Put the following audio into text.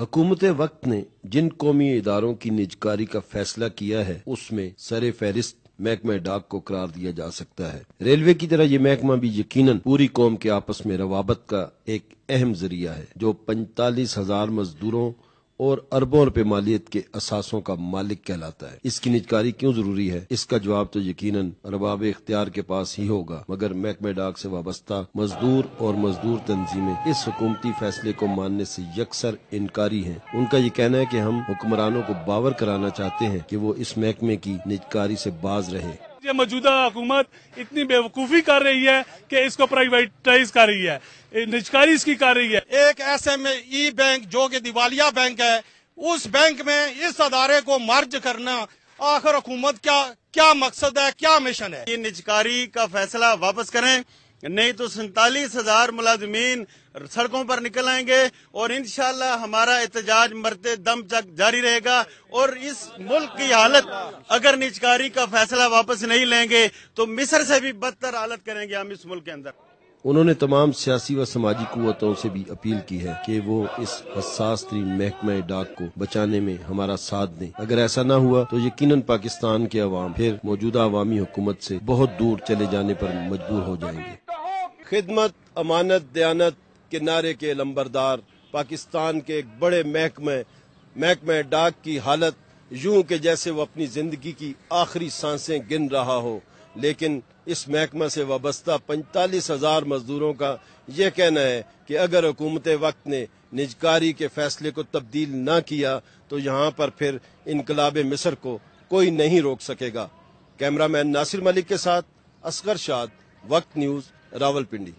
हकूमत वक्त ने जिन कौमी इदारों की निजकारी का फैसला किया है उसमें सर फहरिस्त महकमा डाक को करार दिया जा सकता है रेलवे की तरह ये महकमा भी यकीन पूरी कौम के आपस में रवाबत का एक अहम जरिया है जो पैंतालीस हजार मजदूरों और अरबों रुपए मालियत के असासों का मालिक कहलाता है इसकी निजकारी क्यों जरूरी है इसका जवाब तो यकीन रबाब इख्तियार के पास ही होगा मगर महकमे डाक से वाबस्ता मजदूर और मजदूर तंजीमें इस हुकूमती फैसले को मानने से यकसर इनकारी हैं उनका ये कहना है कि हम हुक्मरानों को बावर कराना चाहते हैं कि वो इस महकमे की निजकारी से बाज रहे ये मौजूदा हुकूमत इतनी बेवकूफ़ी कर रही है कि इसको प्राइवेटाइज कर रही है निजकारी इसकी कर रही है एक ऐसे में ई बैंक जो कि दिवालिया बैंक है उस बैंक में इस अदारे को मर्ज करना आखिर हुकूमत का क्या मकसद है क्या मिशन है ये निजकारी का फैसला वापस करें नहीं तो सैतालीस हजार मुलाजमीन सड़कों पर निकल आएंगे और इन हमारा एहतजाज मरते दम तक जारी रहेगा और इस मुल्क की हालत अगर निचकारी का फैसला वापस नहीं लेंगे तो मिस्र से भी बदतर हालत करेंगे हम इस मुल्क के अंदर उन्होंने तमाम सियासी व समाजी कुतों से भी अपील की है कि वो इस हसास तरीन महकमा डाक को बचाने में हमारा साथ दें अगर ऐसा ना हुआ तो यकीन पाकिस्तान के अवाम फिर मौजूदा अवामी हुकूमत से बहुत दूर चले जाने पर मजबूर हो जाएंगे खिदमत अमानत दयानत के नारे के लंबरदार पाकिस्तान के एक बड़े महकमे महकमे डाक की हालत यूं के जैसे वो अपनी ज़िंदगी की आखिरी सांसें गिन रहा हो लेकिन इस महकमा से वाबस्ता पैंतालीस हज़ार मज़दूरों का यह कहना है कि अगर हुकूमत वक्त ने निजकारी के फैसले को तब्दील ना किया तो यहाँ पर फिर इनकलाब मिस्र को कोई नहीं रोक सकेगा कैमरा मैन नासिर मलिक के साथ असगर शाद वक्त न्यूज़ रावलपिंडी